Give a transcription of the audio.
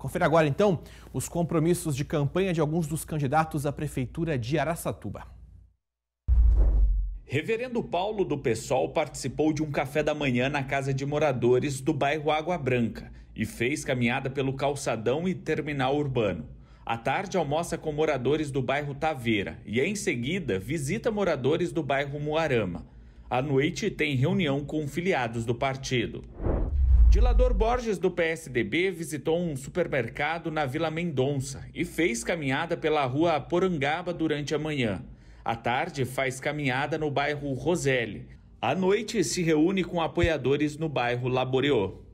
Confira agora, então, os compromissos de campanha de alguns dos candidatos à Prefeitura de Araçatuba. Reverendo Paulo do Pessoal participou de um café da manhã na casa de moradores do bairro Água Branca e fez caminhada pelo calçadão e terminal urbano. À tarde, almoça com moradores do bairro Taveira e, em seguida, visita moradores do bairro Moarama. À noite, tem reunião com filiados do partido. Dilador Borges, do PSDB, visitou um supermercado na Vila Mendonça e fez caminhada pela rua Porangaba durante a manhã. À tarde, faz caminhada no bairro Roselli. À noite, se reúne com apoiadores no bairro Laboreau.